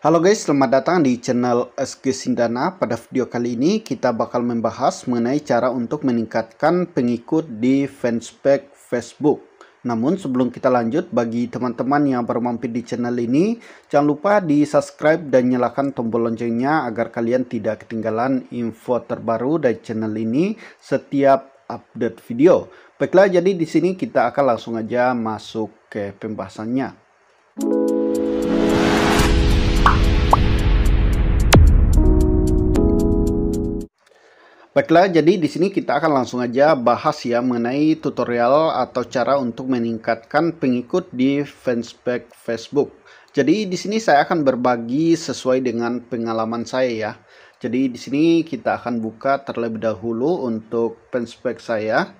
Halo guys, selamat datang di channel SG Sindana. Pada video kali ini kita bakal membahas mengenai cara untuk meningkatkan pengikut di fanspage Facebook. Namun sebelum kita lanjut, bagi teman-teman yang baru mampir di channel ini, jangan lupa di subscribe dan nyalakan tombol loncengnya agar kalian tidak ketinggalan info terbaru dari channel ini setiap update video. Baiklah, jadi di sini kita akan langsung aja masuk ke pembahasannya. Baiklah, jadi di sini kita akan langsung aja bahas ya mengenai tutorial atau cara untuk meningkatkan pengikut di fanspage Facebook. Jadi di sini saya akan berbagi sesuai dengan pengalaman saya ya. Jadi di sini kita akan buka terlebih dahulu untuk fanspage saya.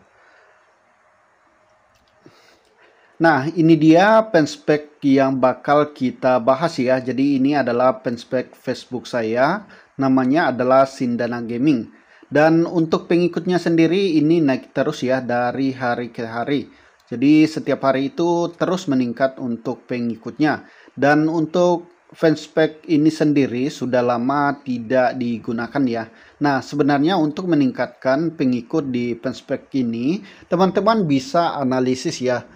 Nah, ini dia fanspage yang bakal kita bahas ya. Jadi ini adalah fanspage Facebook saya. Namanya adalah Sindana Gaming. Dan untuk pengikutnya sendiri ini naik terus ya dari hari ke hari. Jadi setiap hari itu terus meningkat untuk pengikutnya. Dan untuk fanspec ini sendiri sudah lama tidak digunakan ya. Nah, sebenarnya untuk meningkatkan pengikut di fanspec ini, teman-teman bisa analisis ya.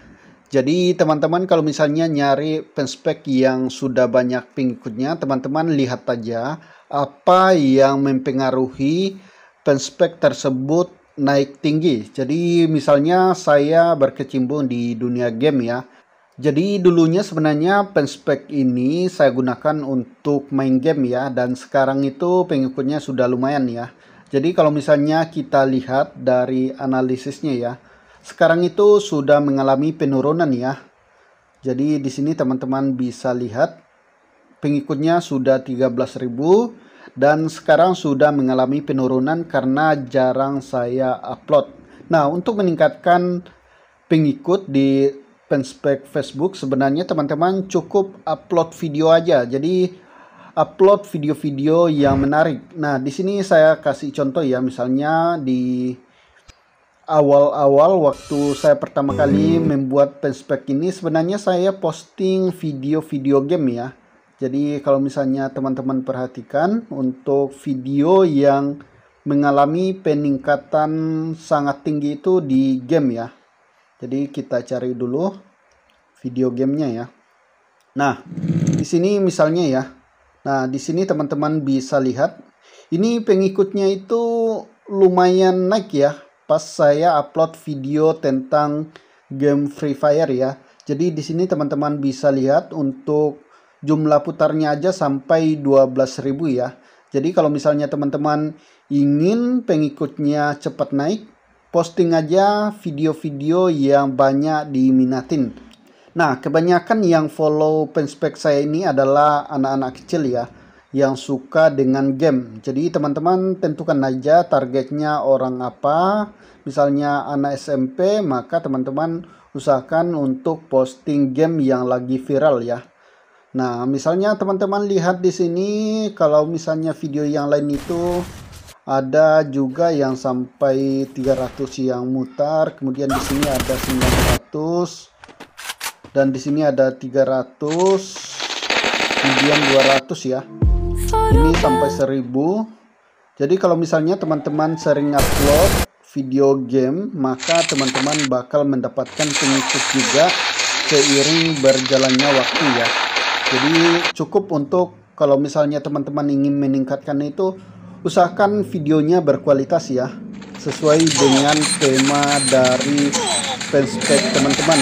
Jadi teman-teman kalau misalnya nyari fanspec yang sudah banyak pengikutnya, teman-teman lihat aja apa yang mempengaruhi penspek tersebut naik tinggi. Jadi misalnya saya berkecimpung di dunia game ya. Jadi dulunya sebenarnya penspek ini saya gunakan untuk main game ya dan sekarang itu pengikutnya sudah lumayan ya. Jadi kalau misalnya kita lihat dari analisisnya ya, sekarang itu sudah mengalami penurunan ya. Jadi di sini teman-teman bisa lihat pengikutnya sudah 13.000 dan sekarang sudah mengalami penurunan karena jarang saya upload. Nah, untuk meningkatkan pengikut di Penspek Facebook sebenarnya teman-teman cukup upload video aja. Jadi upload video-video yang menarik. Nah, di sini saya kasih contoh ya misalnya di awal-awal waktu saya pertama kali membuat Penspek ini sebenarnya saya posting video-video game ya jadi kalau misalnya teman-teman perhatikan untuk video yang mengalami peningkatan sangat tinggi itu di game ya. Jadi kita cari dulu video gamenya ya. Nah, di sini misalnya ya. Nah, di sini teman-teman bisa lihat ini pengikutnya itu lumayan naik ya pas saya upload video tentang game Free Fire ya. Jadi di sini teman-teman bisa lihat untuk jumlah putarnya aja sampai 12.000 ya. Jadi kalau misalnya teman-teman ingin pengikutnya cepat naik, posting aja video-video yang banyak diminatin. Nah, kebanyakan yang follow penspek saya ini adalah anak-anak kecil ya, yang suka dengan game. Jadi teman-teman tentukan aja targetnya orang apa. Misalnya anak SMP, maka teman-teman usahakan untuk posting game yang lagi viral ya. Nah, misalnya teman-teman lihat di sini kalau misalnya video yang lain itu ada juga yang sampai 300 yang mutar, kemudian di sini ada 900 dan di sini ada 300 kemudian 200 ya. Ini sampai 1000. Jadi kalau misalnya teman-teman sering upload video game, maka teman-teman bakal mendapatkan pengikut juga seiring berjalannya waktu ya. Jadi cukup untuk kalau misalnya teman-teman ingin meningkatkan itu usahakan videonya berkualitas ya sesuai dengan tema dari fanspage teman-teman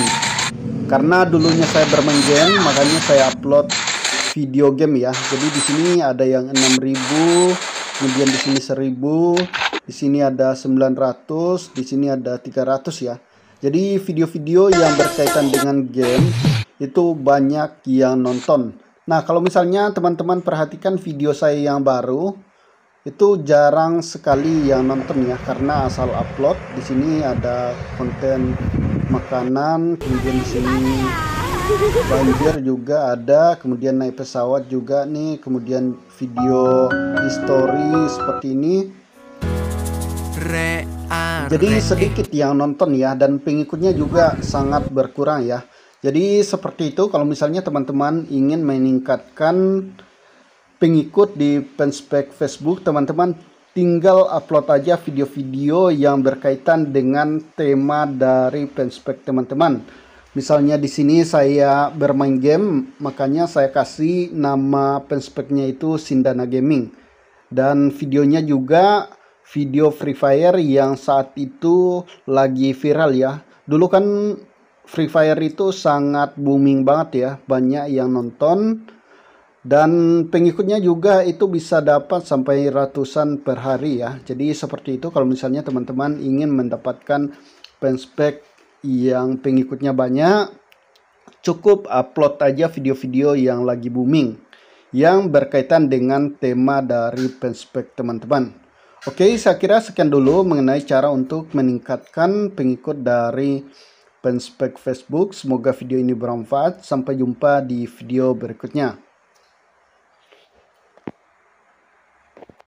karena dulunya saya bermain game makanya saya upload video game ya jadi di sini ada yang 6000 kemudian di sini 1000 di sini ada 900 di sini ada 300 ya jadi video-video yang berkaitan dengan game itu banyak yang nonton. Nah, kalau misalnya teman-teman perhatikan video saya yang baru, itu jarang sekali yang nonton ya karena asal upload di sini ada konten makanan kemudian di sini banjir juga ada kemudian naik pesawat juga nih kemudian video history seperti ini jadi e. sedikit yang nonton ya dan pengikutnya juga sangat berkurang ya jadi seperti itu kalau misalnya teman-teman ingin meningkatkan pengikut di fanspage Facebook, teman-teman tinggal upload aja video-video yang berkaitan dengan tema dari fanspage teman-teman. Misalnya di sini saya bermain game, makanya saya kasih nama fanspage-nya itu Sindana Gaming. Dan videonya juga video Free Fire yang saat itu lagi viral ya. Dulu kan Free Fire itu sangat booming banget ya, banyak yang nonton dan pengikutnya juga itu bisa dapat sampai ratusan per hari ya. Jadi seperti itu kalau misalnya teman-teman ingin mendapatkan fanspage yang pengikutnya banyak, cukup upload aja video-video yang lagi booming yang berkaitan dengan tema dari fanspage teman-teman. Oke, saya kira sekian dulu mengenai cara untuk meningkatkan pengikut dari Penspek Facebook. Semoga video ini bermanfaat. Sampai jumpa di video berikutnya.